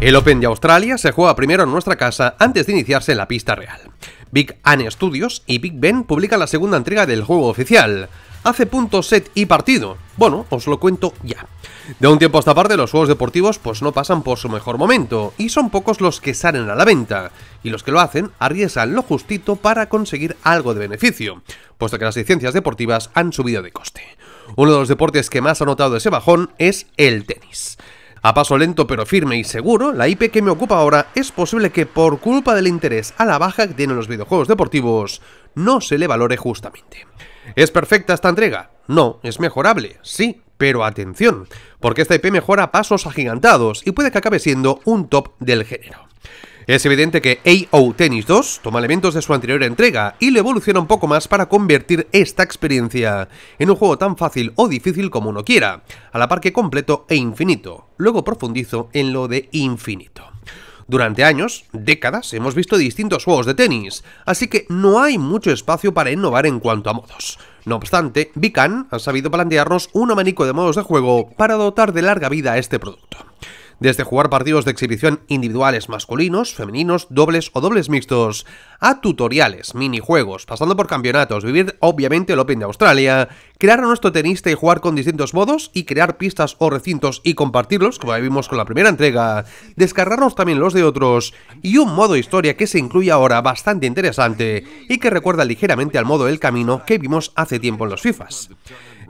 El Open de Australia se juega primero en nuestra casa antes de iniciarse en la pista real. Big Anne Studios y Big Ben publican la segunda entrega del juego oficial. Hace punto, set y partido. Bueno, os lo cuento ya. De un tiempo a esta parte, los juegos deportivos pues no pasan por su mejor momento, y son pocos los que salen a la venta, y los que lo hacen arriesgan lo justito para conseguir algo de beneficio, puesto que las licencias deportivas han subido de coste. Uno de los deportes que más ha notado ese bajón es el tenis. A paso lento pero firme y seguro, la IP que me ocupa ahora es posible que por culpa del interés a la baja que tienen los videojuegos deportivos, no se le valore justamente. Es perfecta esta entrega, no, es mejorable, sí, pero atención, porque esta IP e mejora pasos agigantados y puede que acabe siendo un top del género. Es evidente que AO Tennis 2 toma elementos de su anterior entrega y le evoluciona un poco más para convertir esta experiencia en un juego tan fácil o difícil como uno quiera, a la par que completo e infinito. Luego profundizo en lo de infinito. Durante años, décadas, hemos visto distintos juegos de tenis, así que no hay mucho espacio para innovar en cuanto a modos. No obstante, Vican ha sabido plantearnos un abanico de modos de juego para dotar de larga vida a este producto desde jugar partidos de exhibición individuales masculinos, femeninos, dobles o dobles mixtos, a tutoriales, minijuegos, pasando por campeonatos, vivir obviamente el Open de Australia, crear nuestro tenista y jugar con distintos modos y crear pistas o recintos y compartirlos, como ya vimos con la primera entrega, descargarnos también los de otros y un modo historia que se incluye ahora bastante interesante y que recuerda ligeramente al modo El Camino que vimos hace tiempo en los FIFAs.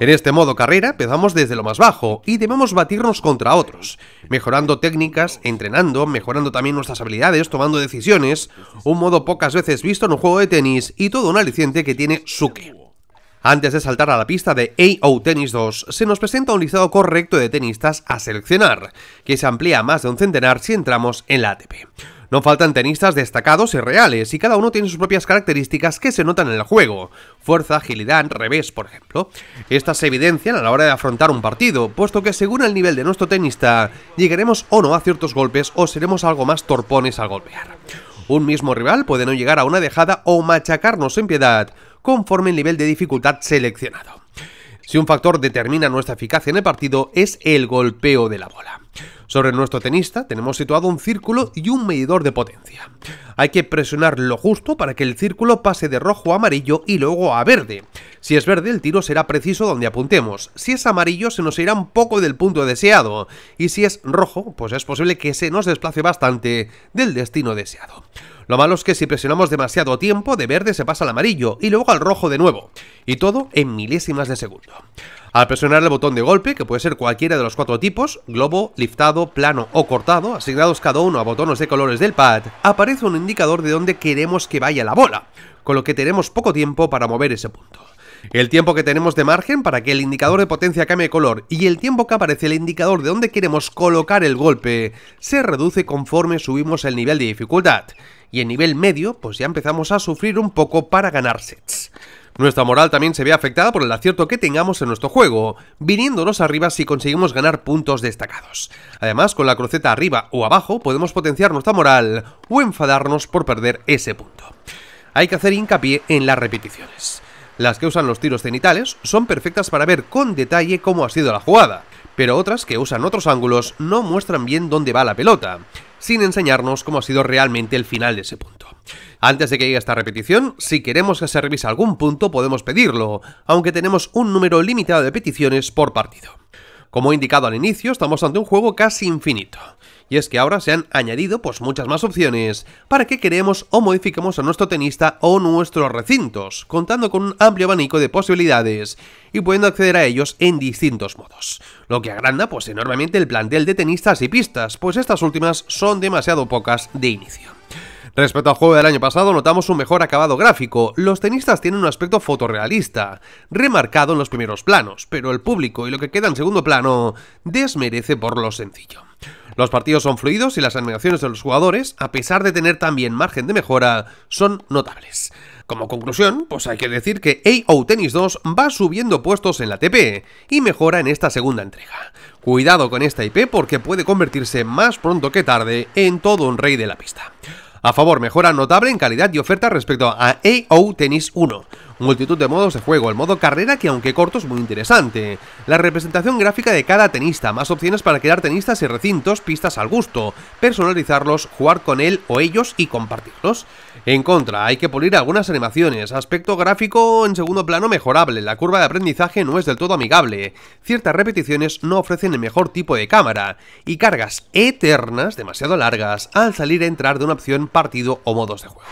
En este modo carrera empezamos desde lo más bajo y debemos batirnos contra otros, mejorando técnicas, entrenando, mejorando también nuestras habilidades, tomando decisiones, un modo pocas veces visto en un juego de tenis y todo un aliciente que tiene Suke. Antes de saltar a la pista de AO Tennis 2, se nos presenta un listado correcto de tenistas a seleccionar, que se amplía a más de un centenar si entramos en la ATP. No faltan tenistas destacados y reales, y cada uno tiene sus propias características que se notan en el juego. Fuerza, agilidad, revés, por ejemplo. Estas se evidencian a la hora de afrontar un partido, puesto que según el nivel de nuestro tenista, llegaremos o no a ciertos golpes o seremos algo más torpones al golpear. Un mismo rival puede no llegar a una dejada o machacarnos en piedad, conforme el nivel de dificultad seleccionado. Si un factor determina nuestra eficacia en el partido es el golpeo de la bola. Sobre nuestro tenista tenemos situado un círculo y un medidor de potencia. Hay que presionar lo justo para que el círculo pase de rojo a amarillo y luego a verde. Si es verde el tiro será preciso donde apuntemos, si es amarillo se nos irá un poco del punto deseado y si es rojo pues es posible que se nos desplace bastante del destino deseado. Lo malo es que si presionamos demasiado tiempo, de verde se pasa al amarillo y luego al rojo de nuevo. Y todo en milésimas de segundo. Al presionar el botón de golpe, que puede ser cualquiera de los cuatro tipos, globo, liftado, plano o cortado, asignados cada uno a botones de colores del pad, aparece un indicador de dónde queremos que vaya la bola, con lo que tenemos poco tiempo para mover ese punto. El tiempo que tenemos de margen para que el indicador de potencia cambie de color y el tiempo que aparece el indicador de dónde queremos colocar el golpe se reduce conforme subimos el nivel de dificultad y en nivel medio pues ya empezamos a sufrir un poco para ganar sets. Nuestra moral también se ve afectada por el acierto que tengamos en nuestro juego, viniéndonos arriba si conseguimos ganar puntos destacados. Además, con la cruceta arriba o abajo podemos potenciar nuestra moral o enfadarnos por perder ese punto. Hay que hacer hincapié en las repeticiones. Las que usan los tiros cenitales son perfectas para ver con detalle cómo ha sido la jugada, pero otras que usan otros ángulos no muestran bien dónde va la pelota sin enseñarnos cómo ha sido realmente el final de ese punto. Antes de que llegue esta repetición, si queremos que se revise algún punto podemos pedirlo, aunque tenemos un número limitado de peticiones por partido. Como he indicado al inicio, estamos ante un juego casi infinito. Y es que ahora se han añadido pues muchas más opciones para que creemos o modifiquemos a nuestro tenista o nuestros recintos, contando con un amplio abanico de posibilidades y pudiendo acceder a ellos en distintos modos, lo que agranda pues enormemente el plantel de tenistas y pistas, pues estas últimas son demasiado pocas de inicio. Respecto al juego del año pasado, notamos un mejor acabado gráfico. Los tenistas tienen un aspecto fotorrealista, remarcado en los primeros planos, pero el público y lo que queda en segundo plano desmerece por lo sencillo. Los partidos son fluidos y las animaciones de los jugadores, a pesar de tener también margen de mejora, son notables. Como conclusión, pues hay que decir que AO Tennis 2 va subiendo puestos en la TP y mejora en esta segunda entrega. Cuidado con esta IP porque puede convertirse más pronto que tarde en todo un rey de la pista. A favor, mejora notable en calidad y oferta respecto a AO Tennis 1 multitud de modos de juego, el modo carrera que aunque corto es muy interesante, la representación gráfica de cada tenista, más opciones para crear tenistas y recintos, pistas al gusto, personalizarlos, jugar con él o ellos y compartirlos. En contra, hay que pulir algunas animaciones, aspecto gráfico en segundo plano mejorable, la curva de aprendizaje no es del todo amigable, ciertas repeticiones no ofrecen el mejor tipo de cámara, y cargas eternas demasiado largas al salir a entrar de una opción partido o modos de juego.